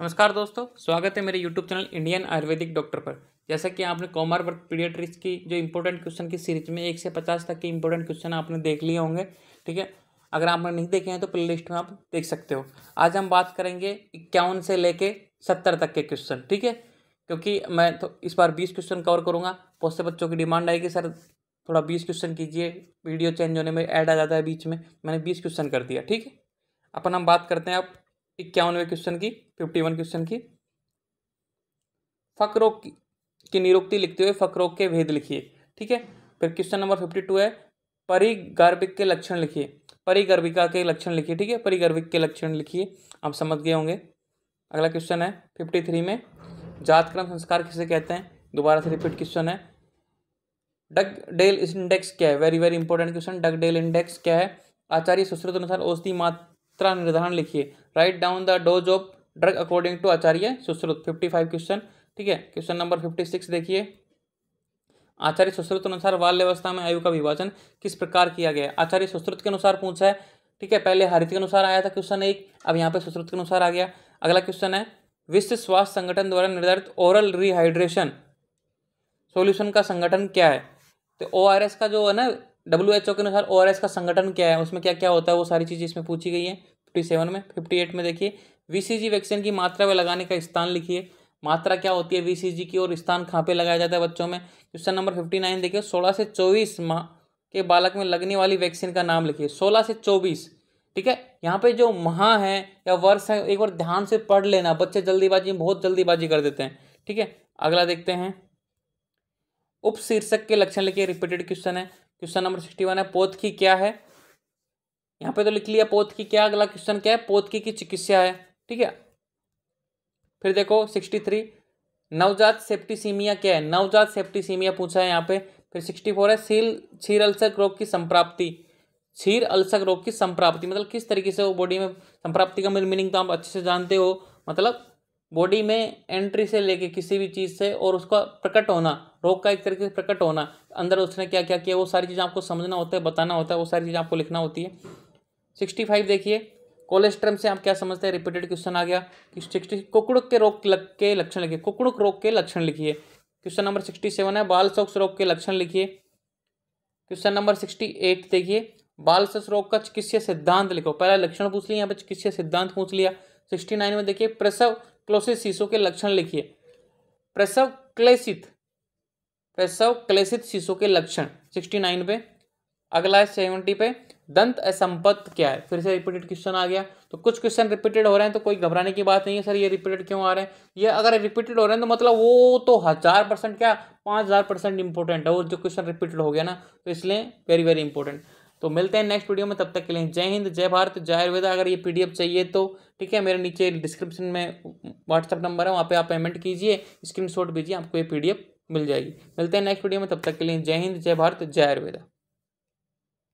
नमस्कार दोस्तों स्वागत है मेरे YouTube channel Indian Ayurvedic doctor पर जैसा कि आपने कॉमर वर्क पीडियट्रिक्स की जो इंपॉर्टेंट क्वेश्चन की सीरीज में एक से पचास तक के इंपॉर्टेंट क्वेश्चन आपने देख लिए होंगे ठीक है अगर आपने नहीं देखे हैं तो प्ले लिस्ट में आप देख सकते हो आज हम बात करेंगे इक्यावन से लेके सत्तर तक के क्वेश्चन ठीक है क्योंकि मैं तो इस बार बीस क्वेश्चन कवर करूँगा बहुत से बच्चों की डिमांड आएगी सर थोड़ा बीस क्वेश्चन कीजिए वीडियो चेंज होने में ऐड आ जाता है बीच में मैंने बीस क्वेश्चन कर दिया ठीक है अपन हम बात करते हैं अब इक्यावनवे क्वेश्चन की फिफ्टी वन क्वेश्चन की फकरोग की निरुक्ति लिखते हुए फकरोग के भेद लिखिए ठीक है फिर क्वेश्चन नंबर फिफ्टी टू है परिगर्भिक के लक्षण लिखिए परिगर्भिका के लक्षण लिखिए ठीक है परिगर्भिक के लक्षण लिखिए आप समझ गए होंगे अगला क्वेश्चन है फिफ्टी थ्री में जात क्रम संस्कार किसे कहते हैं दोबारा से रिपीट क्वेश्चन है डग डेल इंडेक्स क्या है वेरी वेरी इंपॉर्टेंट क्वेश्चन डग डेल इंडेक्स क्या है आचार्य सुश्रुत अनुसार औषधि मात्रा निर्धारण लिखिए write down the dose of drug according to Acharya Sushruta fifty five question ठीक है क्वेश्चन नंबर फिफ्टी सिक्स देखिए आचार्य सुश्रुत अनुसार बाल्यवस्था में आयु का विभाजन किस प्रकार किया गया आचार्य सुश्रुत के अनुसार पूछा है ठीक है पहले हरित के अनुसार आया था क्वेश्चन एक अब यहाँ पे सुश्रुत के अनुसार आ गया अगला क्वेश्चन है विश्व स्वास्थ्य संगठन द्वारा निर्धारित ओरल रिहाइड्रेशन सोल्यूशन का संगठन क्या है तो ओ का जो है ना डब्ल्यू एच ओ के अनुसार ओ का संगठन क्या है उसमें क्या क्या होता है वो सारी चीज़ें इसमें पूछी गई हैं फिफ्टी सेवन में फिफ्टी एट में देखिए वीसीजी वैक्सीन की मात्रा में लगाने का स्थान लिखिए मात्रा क्या होती है वीसीजी की और स्थान कहाँ पे लगाया जाता है बच्चों में क्वेश्चन नंबर फिफ्टी नाइन देखिए सोलह से चौबीस माह के बालक में लगने वाली वैक्सीन का नाम लिखिए सोलह से चौबीस ठीक है यहाँ पे जो माह है या वर्ष है एक बार ध्यान से पढ़ लेना बच्चे जल्दीबाजी में बहुत जल्दीबाजी कर देते हैं ठीक है अगला देखते हैं उप शीर्षक के लक्षण लिखिए रिपीटेड क्वेश्चन है क्वेश्चन नंबर सिक्सटी वन है पोथ की क्या है यहाँ पे तो लिख लिया पोथ की क्या अगला क्वेश्चन क्या है पोथ की, की चिकित्सा है ठीक है फिर देखो सिक्सटी थ्री नवजात सेप्टिसीमिया क्या है नवजात सेप्टिसीमिया पूछा है यहाँ पे फिर सिक्सटी फोर है सील छीर अल्सक रोग की संप्राप्ति छीर अल्सक रोग की संप्राप्ति मतलब किस तरीके से वो बॉडी में संप्राप्ति का मीनिंग तो आप अच्छे से जानते हो मतलब बॉडी में एंट्री से लेके किसी भी चीज़ से और उसका प्रकट होना रोग का एक तरीके से प्रकट होना अंदर उसने क्या क्या किया वो सारी चीज़ें आपको समझना होता है बताना होता है वो सारी चीज़ें आपको लिखना होती है सिक्सटी फाइव देखिए कोलेस्ट्रम से आप क्या समझते हैं रिपीटेड क्वेश्चन आ गया कि सिक्सटी कुकड़ुक के रोग लग के लक्षण लिखिए कुकड़ुक रोग के लक्षण लिखिए क्वेश्चन नंबर सिक्सटी सेवन है बाल सौक्स रोग के लक्षण लिखिए क्वेश्चन नंबर सिक्सटी एट देखिए बाल सस रोग का चिकित्सीय सिद्धांत लिखो पहला लक्षण पूछ लिया यहाँ पर चिकित्सीय सिद्धांत पूछ लिया सिक्सटी नाइन में देखिए प्रसव क्लोसित शिशु के लक्षण लिखिए प्रसव क्लेसित प्रसव क्लेसित शिशु के लक्षण सिक्सटी नाइन पे अगला है सेवेंटी पे दंत असंपत्त क्या है फिर से रिपीटेड क्वेश्चन आ गया तो कुछ क्वेश्चन रिपीटेड हो रहे हैं तो कोई घबराने की बात नहीं है सर ये रिपीटेड क्यों आ रहे हैं ये अगर रिपीटेड हो रहे हैं तो मतलब वो तो हज़ार परसेंट क्या पाँच हज़ार परसेंट इंपॉर्टेंट है वो जो क्वेश्चन रिपीटेड हो गया ना तो इसलिए वेरी वेरी इंपॉर्टेंट तो मिलते हैं नेक्स्ट वीडियो में तब तक के लिए जय हिंद जय भारत जय आयुर्वेदा अगर ये पी चाहिए तो ठीक है मेरे नीचे डिस्क्रिप्शन में व्हाट्सअप नंबर है वहाँ पर आप पेमेंट कीजिए स्क्रीन भेजिए आपको ये पी मिल जाएगी मिलते हैं नेक्स्ट वीडियो में तब तक के लिए जय हिंद जय भारत जय आयुर्वेदा